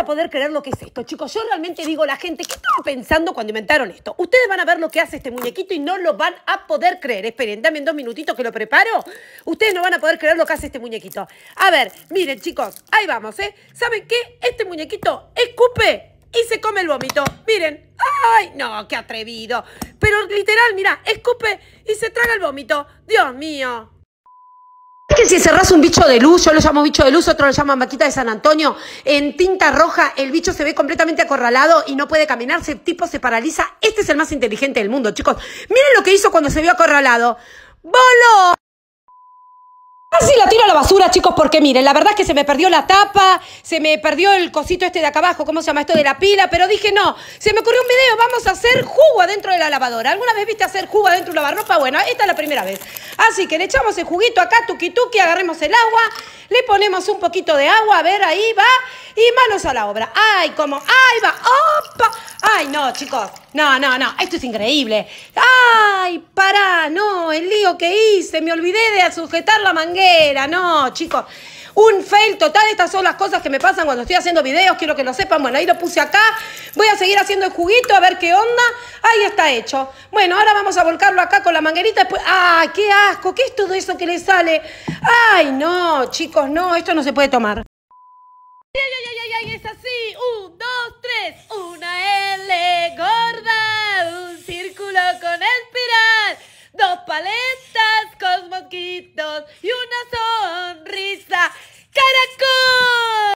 a poder creer lo que es esto, chicos. Yo realmente digo la gente, ¿qué estaba pensando cuando inventaron esto? Ustedes van a ver lo que hace este muñequito y no lo van a poder creer. Esperen, dame dos minutitos que lo preparo. Ustedes no van a poder creer lo que hace este muñequito. A ver, miren, chicos, ahí vamos, ¿eh? ¿Saben qué? Este muñequito escupe y se come el vómito. Miren. ¡Ay! No, qué atrevido. Pero literal, mirá, escupe y se traga el vómito. Dios mío si cerrás un bicho de luz, yo lo llamo bicho de luz, otro lo llaman maquita de San Antonio, en tinta roja, el bicho se ve completamente acorralado y no puede caminarse, ese tipo se paraliza. Este es el más inteligente del mundo, chicos. Miren lo que hizo cuando se vio acorralado. ¡Voló! Así la tiro a la basura, chicos, porque miren, la verdad es que se me perdió la tapa, se me perdió el cosito este de acá abajo, ¿cómo se llama esto? De la pila, pero dije no, se me ocurrió un video, vamos a hacer jugo adentro de la lavadora. ¿Alguna vez viste hacer jugo adentro de la lavarropa? Bueno, esta es la primera vez. Así que le echamos el juguito acá, tuki-tuki, agarremos el agua, le ponemos un poquito de agua, a ver, ahí va, y manos a la obra. ¡Ay, como! ¡Ay, va! ¡Opa! ¡Ay, no, chicos! No, no, no, esto es increíble. ¡Ay, pará! No, el lío que hice, me olvidé de sujetar la manguera. No, chicos. Un fail total, estas son las cosas que me pasan cuando estoy haciendo videos, quiero que lo sepan. Bueno, ahí lo puse acá. Voy a seguir haciendo el juguito, a ver qué onda. Ahí está hecho. Bueno, ahora vamos a volcarlo acá con la manguerita. Después... ¡Ah, qué asco! ¿Qué es todo eso que le sale? ¡Ay, no, chicos, no! Esto no se puede tomar. ¡Ay, ay, ay, ay! es así! ¡Uh!